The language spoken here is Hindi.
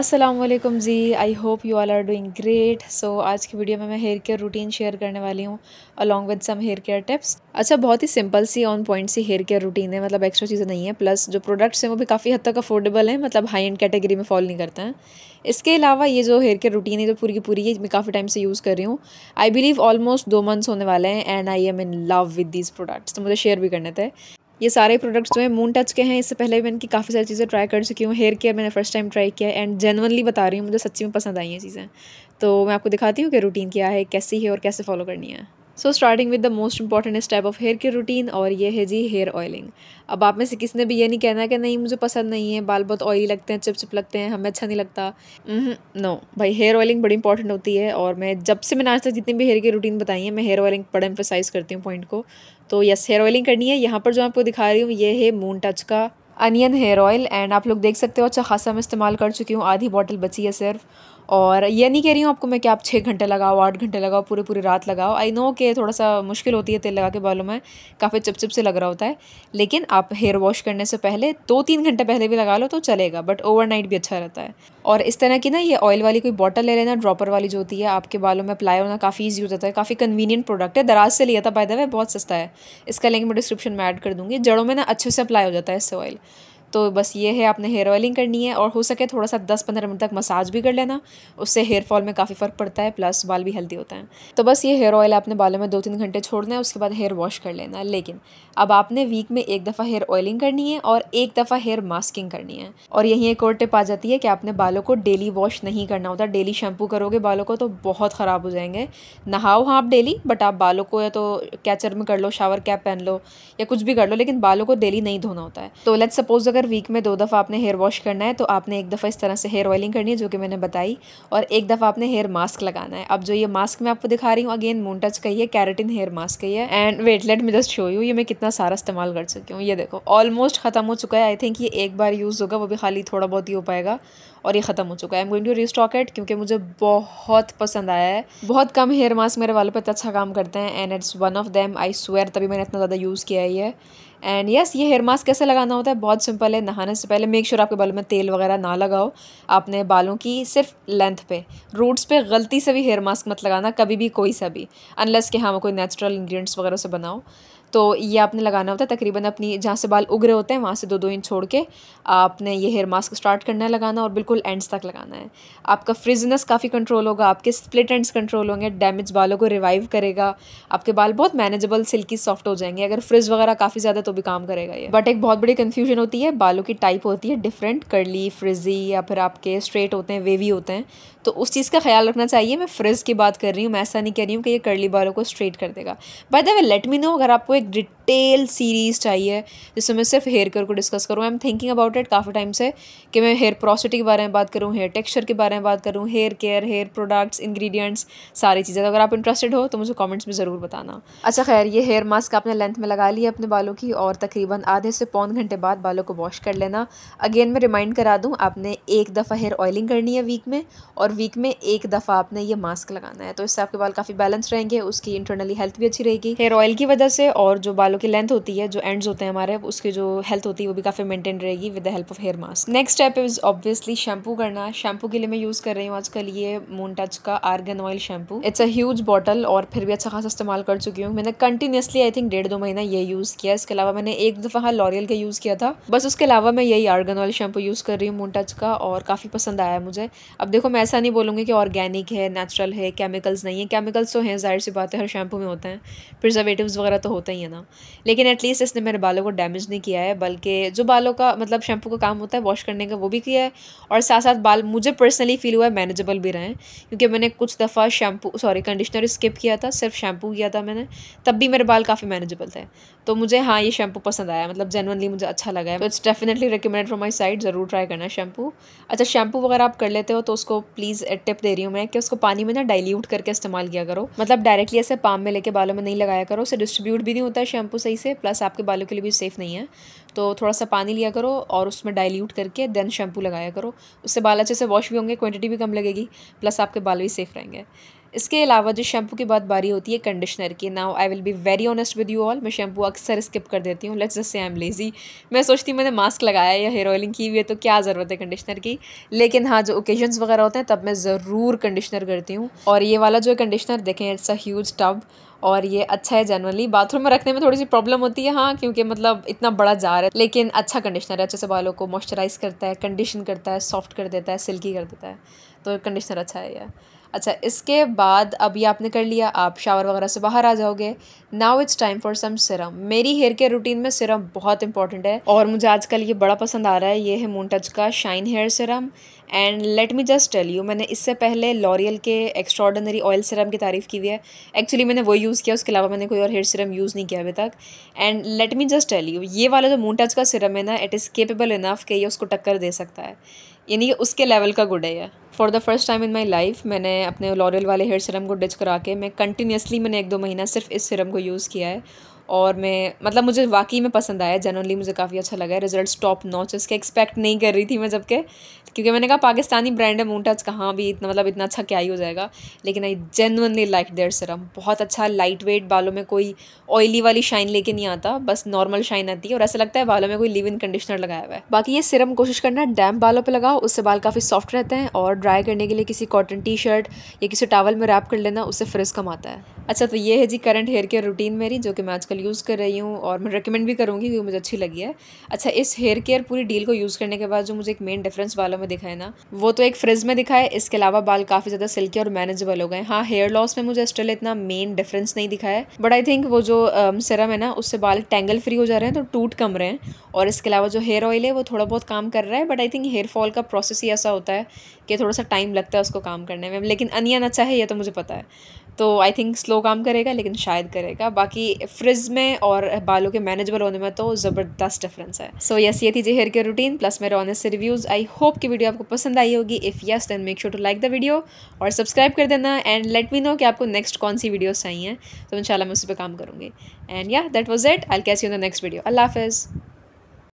असलम जी I hope you all are doing great so आज की वीडियो में मैं हेयर केयर रूटीन शेयर करने वाली हूँ along with some hair care tips अच्छा बहुत ही सिंपल सी ऑन पॉइंट सी हेयर केयर रूटीन है मतलब एक्स्ट्रा चीज़ें नहीं है प्लस जो प्रोडक्ट्स हैं वो भी काफ़ी हद तक अफोर्डेबल हैं मतलब हाई एंड कैटेगरी में फॉल नहीं करते हैं इसके अलावा ये जो हेयर केयर रूटीन है जो पूरी की पूरी है मैं काफ़ी टाइम से यूज़ कर रही हूँ आई बिलीव ऑलमोस्ट दो मंथ्स होने वाले हैं and I am in love with these products तो मुझे शेयर भी करने थे ये सारे प्रोडक्ट्स जो हैं मून टच के हैं इससे पहले मैं इनकी काफ़ी सारी चीज़ें ट्राई कर चुकी हूँ हेयर केयर मैंने फर्स्ट टाइम ट्राई किया एंड जेनवनली बता रही हूँ मुझे सच्ची में पसंद आई हैं चीज़ें तो मैं आपको दिखाती हूँ कि रूटीन क्या है कैसी है और कैसे फॉलो करनी है so starting with the most important step of hair की रूटीन और ये है जी हेयर ऑयलिंग अब आप में से किसने भी ये नहीं कहना है कि नहीं मुझे पसंद नहीं है बाल बहुत ऑयली लगते हैं चिप चिप लगते हैं हमें अच्छा नहीं लगता नो हम्म, भाई हेयर ऑयलिंग बड़ी इंपॉर्टेंट होती है और मैं जब से मैंने आज तक जितनी भी हेयर की रूटीन बताई है मैं हेयर ऑयलिंग बड़ा एम्फोसाइज़ करती हूँ पॉइंट को तो यस हेयर ऑयलिंग करनी है यहाँ पर जो आपको दिखा रही हूँ ये है मून टच का अनियन हेयर ऑयल एंड आप लोग देख सकते हो अच्छा खासा मैं इस्तेमाल कर चुकी हूँ आधी बॉटल बची है सिर्फ और ये नहीं कह रही हूँ आपको मैं कि आप छः घंटे लगाओ आठ घंटे लगाओ पूरे पूरी रात लगाओ आई नो कि थोड़ा सा मुश्किल होती है तेल लगा के बालों में काफ़ी चिपचिप से लग रहा होता है लेकिन आप हेयर वॉश करने से पहले दो तीन घंटे पहले भी लगा लो तो चलेगा बट ओवरनाइट भी अच्छा रहता है और इस तरह की ना ये ऑयल वाली कोई बॉटल ले लेना ड्रॉपर वाली जो होती है आपके बालों में अप्लाई होना काफ़ी ईजी हो जाता है काफ़ी कन्वीनियंट प्रोडक्ट है दराज से लिया था बाय द वे बहुत सस्ता है इसका लिंक मैं डिस्क्रिप्शन में ऐड कर दूँगी जड़ों में ना अच्छे से अप्लाई हो जाता है इससे ऑयल तो बस ये है आपने हेयर ऑयलिंग करनी है और हो सके थोड़ा सा दस पंद्रह मिनट तक मसाज भी कर लेना उससे हेयर फॉल में काफ़ी फ़र्क पड़ता है प्लस बाल भी हेल्दी होते हैं तो बस ये हेयर ऑयल आपने बालों में दो तीन घंटे छोड़ना है उसके बाद हेयर वॉश कर लेना है लेकिन अब आपने वीक में एक दफ़ा हेयर ऑयलिंग करनी है और एक दफ़ा हेयर मास्किंग करनी है और यहीं एक और टिप आ जाती है कि आपने बालों को डेली वॉश नहीं करना होता डेली शैम्पू करोगे बालों को तो बहुत ख़राब हो जाएंगे नहाओ हाँ आप डेली बट आप बालों को या तो कैचर में कर लो शावर कैप पहन लो या कुछ भी कर लो लेकिन बालों को डेली नहीं धोना होता है तो लेट्स सपोज अगर अगर वीक में दो दफ़ा आपने हेयर वॉश करना है तो आपने एक दफ़ा इस तरह से हेयर ऑयलिंग करनी है जो कि मैंने बताई और एक दफ़ा आपने हेयर मास्क लगाना है अब जो ये मास्क मैं आपको दिखा रही हूँ अगेन मून टच का ही है कैरेटिन हेयर मास्क का ही है एंड वेट लेट मैं जस्ट शो यू ये मैं कितना सारा इस्तेमाल कर चुकी हूँ ये देखो ऑलमोस्ट ख़त्म हो चुका है आई थिंक ये एक बार यूज़ होगा वो भी खाली थोड़ा बहुत ही हो पाएगा और ये ख़त्म हो चुका है am going to restock it क्योंकि मुझे बहुत पसंद आया है बहुत कम हेयर मास्क मेरे वालों पर अच्छा काम करते हैं and it's one of them I swear तभी मैंने इतना ज़्यादा यूज़ किया ही है एंड यस yes, ये हेयर मास्क कैसे लगाना होता है बहुत सिंपल है नहाने से पहले मेक श्योर sure आपके बालों में तेल वगैरह ना लगाओ आपने बालों की सिर्फ लेंथ पे रूट्स पे गलती से भी हेयर मास्क मत लगाना कभी भी कोई सा भी अनलेस कि हाँ वो कोई नेचुरल इंग्रेडिएंट्स वगैरह से बनाओ तो ये आपने लगाना होता है तकरीबन अपनी जहाँ से बाल उग रहे होते हैं वहाँ से दो दो इंच छोड़ के आपने ये हेयर मास्क स्टार्ट करना है लगाना और बिल्कुल एंड्स तक लगाना है आपका फ्रिजनेस काफ़ी कंट्रोल होगा आपके स्प्लिट एंड्स कंट्रोल होंगे डैमेज बालों को रिवाइव करेगा आपके बाल बहुत मैनेजेबल सिल्की सॉफ्ट हो जाएंगे अगर फ्रिज वगैरह काफ़ी ज़्यादा तो भी काम करेगा ये बट एक बहुत बड़ी कन्फ्यूजन होती है बालों की टाइप होती है डिफरेंट कर्ली फ्रिजी या फिर आपके स्ट्रेट होते हैं वेवी होते हैं तो उस चीज़ का ख्याल रखना चाहिए मैं फ्रिज की बात कर रही हूँ मैं ऐसा नहीं कह रही हूँ कि ये कर्ली बालों को स्ट्रेट कर देगा by the way let me know अगर आपको एक डिटेल सीरीज़ चाहिए जिसमें मैं सिर्फ हेयर केयर को डिस्कस करूँ I am thinking about it काफ़ी टाइम से कि मैं हेयर प्रोसिटी के बारे में बात करूँ हेयर टेक्स्चर के बारे में बात करूँ hair care hair products ingredients सारी चीज़ें तो अगर आप इंटरेस्टेड हो तो मुझे कॉमेंट्स में ज़रूर बताना अच्छा खैर ये हेयर मास्क आपने लेंथ में लगा लिया अपने बालों की और तकरीबन आधे से पौन घंटे बाद बालों को वॉश कर लेना अगेन मैं रिमाइंड करा दूँ आपने एक दफ़ा हेयर ऑयलिंग करनी है वीक में और और वीक में एक दफ़ा आपने ये मास्क लगाना है तो इससे आपके बाल काफ़ी बैलेंस रहेंगे उसकी इंटरनली हेल्थ भी अच्छी रहेगी हेयर ऑयल की वजह से और जो बालों की लेंथ होती है जो एंड्स होते हैं हमारे उसकी जो हेल्थ होती है वो भी काफ़ी मेंटेन रहेगी with the help of hair mask next step is obviously shampoo करना शैम्पू के लिए मैं यूज़ कर रही हूँ आजकल ये मून टच का argan oil shampoo it's a huge bottle और फिर भी अच्छा खासा इस्तेमाल कर चुकी हूँ मैंने कंटिन्यूसली आई थिंक डेढ़ दो महीना ये यूज़ किया इसके अलावा मैंने एक दफ़ा हाँ लॉरियल का यूज़ किया था बस उसके अलावा मैं यही आर्गन ऑयल शैम्पू यूज़ कर रही हूँ मून टच का और काफ़ी पसंद आया मुझे अब देखो मैं ऐसा ऐसा नहीं बोलूँगी कि ऑर्गेनिक है नेचुरल है केमिकल्स नहीं है केमिकल्स तो हैं जाहिर सी बात है हर शैम्पू में होते हैं प्रिजर्वेटिव वगैरह तो होते ही है ना लेकिन एटलीस्ट इसने मेरे बालों को डैमेज नहीं किया है बल्कि जो बालों का मतलब शैम्पू का काम होता है वॉश करने का वो भी किया है और साथ साथ बाल मुझे पर्सनली फील हुआ है मैनेजेबल भी रहे क्योंकि मैंने कुछ दफ़ा शैम्पू सॉरी कंडीशनर स्किप किया था सिर्फ शैम्पू किया था मैंने तब भी मेरे बाल काफ़ी मैनेजेबल थे तो मुझे हाँ ये शैम्पू पसंद आया मतलब जेनवनली मुझे अच्छा लगा है तो it's definitely recommend from my side ज़रूर ट्राई करना शैम्पू अच्छा शैम्पू वगैरह आप कर लेते हो तो उसको प्लीज़ चीज़ टिप दे रही हूँ मैं कि उसको पानी में ना डाइल्यूट करके इस्तेमाल किया करो मतलब डायरेक्टली ऐसे पाम में लेके बालों में नहीं लगाया करो उसे डिस्ट्रीब्यूट भी नहीं होता है शैम्पू सही से प्लस आपके बालों के लिए भी सेफ़ नहीं है तो थोड़ा सा पानी लिया करो और उसमें डाइल्यूट करके देन शैम्पू लगाया करो उससे बाल अच्छे से वॉश भी होंगे क्वान्टिटी भी कम लगेगी प्लस आपके बाल भी सेफ़ रहेंगे इसके अलावा जो शैम्पू की बात बारी होती है कंडीशनर की now I will be very honest with you all मैं शैम्पू अक्सर स्किप कर देती हूँ let's just say I am lazy मैं सोचती हूँ मैंने मास्क लगाया या हेयर ऑयलिंग की हुई है तो क्या ज़रूरत है कंडीशनर की लेकिन हाँ जो ओकेजन्स वगैरह होते हैं तब मैं ज़रूर कंडीशनर करती हूँ और ये वाला जो कंडीशनर देखें इट्स अ ह्यूज टब और ये अच्छा है जनरली बाथरूम में रखने में थोड़ी सी प्रॉब्लम होती है हाँ क्योंकि मतलब इतना बड़ा जार है लेकिन अच्छा कंडीशनर है अच्छे से बालों को मॉइस्चराइज़ करता है कंडीशन करता है सॉफ्ट कर देता है सिल्की कर देता है तो कंडीशनर अच्छा है यह अच्छा इसके बाद अभी आपने कर लिया आप शावर वगैरह से बाहर आ जाओगे now it's time for some serum मेरी हेयर केयर रूटीन में सिरम बहुत इंपॉर्टेंट है और मुझे आजकल ये बड़ा पसंद आ रहा है ये है मून टच का shine hair serum and let me just tell you मैंने इससे पहले लॉरियल के एक्स्ट्रॉडनरी ऑयल सिरम की तारीफ़ की हुई है एक्चुअली मैंने वो यूज़ किया उसके अलावा मैंने कोई और हेयर सिरम यूज़ नहीं किया अभी तक and let me just tell you ये वाला जो मून टच का सिरम है ना इट इज़ केपेबल इनफ कि ये उसको टक्कर दे सकता है यानी कि उसके लेवल का गुड है ये for the first time in my life मैंने अपने लॉरियल वाले हेयर सिरम को डिच करा के मैं कंटिन्यूसली मैंने एक दो महीना सिर्फ इस सिरम को यूज़ किया है और मैं मतलब मुझे वाकई में पसंद आया जनरली मुझे काफ़ी अच्छा लगा है रिजल्ट टॉप नॉच उसके एक्सपेक्ट नहीं कर रही थी मैं जबकि क्योंकि मैंने कहा पाकिस्तानी ब्रांड है मून टच कहाँ भी इतना मतलब इतना अच्छा क्या ही हो जाएगा लेकिन I genuinely like their serum बहुत अच्छा लाइट वेट बालों में कोई ऑयली वाली शाइन लेके नहीं आता बस नॉर्मल शाइन आती है और ऐसा लगता है बालों में कोई लिव इन कंडीशनर लगाया हुआ है बाकी ये सिरम कोशिश करना डैम बालों पर लगाओ उससे बाल काफ़ी सॉफ्ट रहते हैं और ड्राई करने के लिए किसी कॉटन टी शर्ट या किसी टावल में रैप कर लेना उससे फ्रिज कम आता है अच्छा तो ये है जी करंट हेयर केयर रूटीन मेरी जो कि मैं आजकल यूज़ कर रही हूँ और मैं रिकमेंड भी करूँगी क्योंकि मुझे अच्छी लगी है अच्छा इस हेयर केयर पूरी डील को यूज़ करने के बाद जो मुझे एक मेन डिफरेंस बालों में दिखाए ना वो तो एक फ्रिज में दिखा है इसके अलावा बाल काफ़ी ज़्यादा सिल्की और मैनेजेबल हो गए हाँ हेयर लॉस में मुझे स्टिल इतना मेन डिफरेंस नहीं दिखा है बट आई थिंक वो जो सिरम है ना उससे बाल टेंगल फ्री हो जा रहे हैं तो टूट कम रहे हैं और इसके अलावा जो हेयर ऑयल है वो थोड़ा बहुत काम कर रहा है but I think hair fall का प्रोसेस ही ऐसा होता है कि थोड़ा सा टाइम लगता है उसको काम करने में लेकिन अनियन अच्छा है यह तो मुझे पता है तो आई थिंक स्लो काम करेगा लेकिन शायद करेगा बाकी फ्रिज में और बालों के मैनेजबल होने में तो ज़बरदस्त डिफरेंस है सो यस ये थी जी हेयर केयर रूटीन प्लस मेरे ऑनेस्ट रिव्यूज़ आई होप कि वीडियो आपको पसंद आई होगी if yes then make sure to like the video और सब्सक्राइब कर देना एंड लेट मी नो कि आपको नेक्स्ट कौन सी वीडियोज़ चाहिए तो इन मैं उस पर काम करूँगी एंड या दैट वॉज इट आई कैसी यू द नेक्स्ट वीडियो अल्लाह हाफिज़